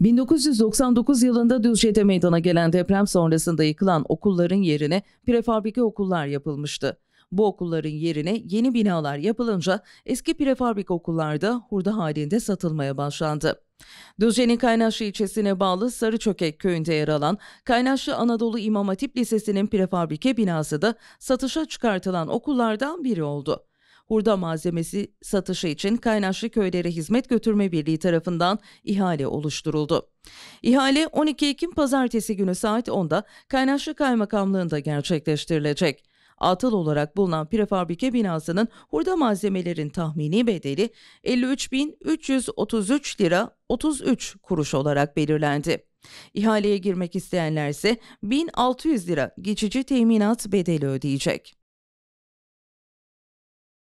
1999 yılında Düzce'de meydana gelen deprem sonrasında yıkılan okulların yerine prefabrike okullar yapılmıştı. Bu okulların yerine yeni binalar yapılınca eski prefabrik okullarda hurda halinde satılmaya başlandı. Düzce'nin Kaynaşlı ilçesine bağlı Sarıçökek köyünde yer alan Kaynaşlı Anadolu İmam Hatip Lisesi'nin prefabrike binası da satışa çıkartılan okullardan biri oldu hurda malzemesi satışı için Kaynaşlı Köylere Hizmet Götürme Birliği tarafından ihale oluşturuldu. İhale 12 Ekim pazartesi günü saat 10'da Kaynaşlı Kaymakamlığı'nda gerçekleştirilecek. Atıl olarak bulunan prefabrike binasının hurda malzemelerin tahmini bedeli 53.333 lira 33 kuruş olarak belirlendi. İhaleye girmek isteyenler ise 1600 lira geçici teminat bedeli ödeyecek.